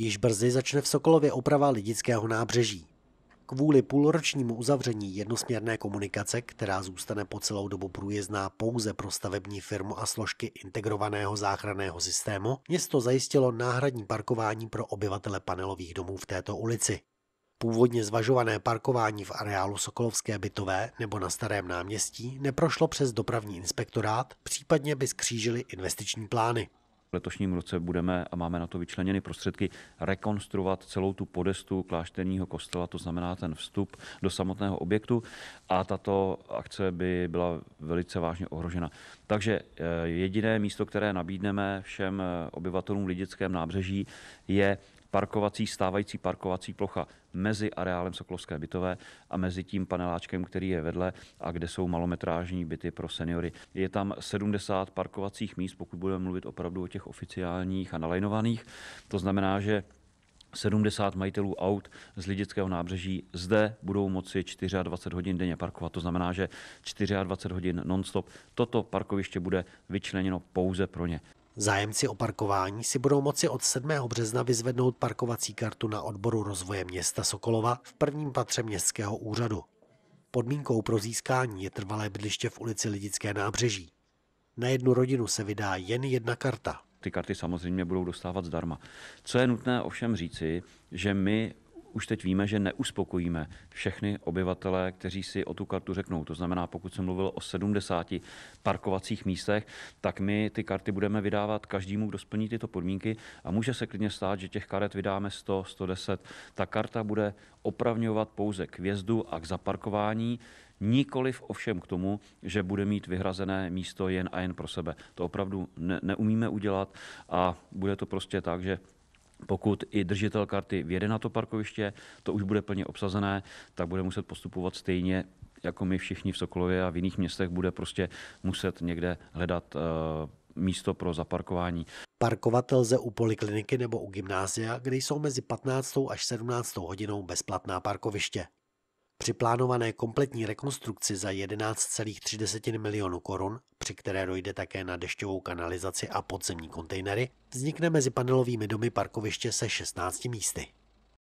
Již brzy začne v Sokolově oprava Lidického nábřeží. Kvůli půlročnímu uzavření jednosměrné komunikace, která zůstane po celou dobu průjezdná pouze pro stavební firmu a složky integrovaného záchranného systému, město zajistilo náhradní parkování pro obyvatele panelových domů v této ulici. Původně zvažované parkování v areálu Sokolovské bytové nebo na Starém náměstí neprošlo přes dopravní inspektorát, případně by skřížili investiční plány. V letošním roce budeme a máme na to vyčleněny prostředky rekonstruovat celou tu podestu klášterního kostela, to znamená ten vstup do samotného objektu a tato akce by byla velice vážně ohrožena. Takže eh, jediné místo, které nabídneme všem eh, obyvatelům Lidickém nábřeží, je parkovací, stávající parkovací plocha mezi areálem Sokolovské bytové a mezi tím paneláčkem, který je vedle a kde jsou malometrážní byty pro seniory. Je tam 70 parkovacích míst, pokud budeme mluvit opravdu o těch oficiálních a nalajnovaných. To znamená, že 70 majitelů aut z Lidického nábřeží zde budou moci 24 hodin denně parkovat. To znamená, že 24 hodin non-stop toto parkoviště bude vyčleněno pouze pro ně. Zájemci o parkování si budou moci od 7. března vyzvednout parkovací kartu na odboru rozvoje města Sokolova v prvním patře městského úřadu. Podmínkou pro získání je trvalé bydliště v ulici Lidické nábřeží. Na jednu rodinu se vydá jen jedna karta. Ty karty samozřejmě budou dostávat zdarma. Co je nutné ovšem říci, že my už teď víme, že neuspokojíme všechny obyvatele, kteří si o tu kartu řeknou. To znamená, pokud jsem mluvil o 70 parkovacích místech, tak my ty karty budeme vydávat každému, kdo splní tyto podmínky a může se klidně stát, že těch karet vydáme 100, 110. Ta karta bude opravňovat pouze k vjezdu a k zaparkování, nikoliv ovšem k tomu, že bude mít vyhrazené místo jen a jen pro sebe. To opravdu ne- neumíme udělat a bude to prostě tak, že pokud i držitel karty vjede na to parkoviště, to už bude plně obsazené, tak bude muset postupovat stejně jako my všichni v Sokolově a v jiných městech bude prostě muset někde hledat eh, místo pro zaparkování. Parkovat lze u polikliniky nebo u gymnázia, kde jsou mezi 15. až 17. hodinou bezplatná parkoviště. Při plánované kompletní rekonstrukci za 11,3 milionu korun, při které dojde také na dešťovou kanalizaci a podzemní kontejnery, vznikne mezi panelovými domy parkoviště se 16 místy.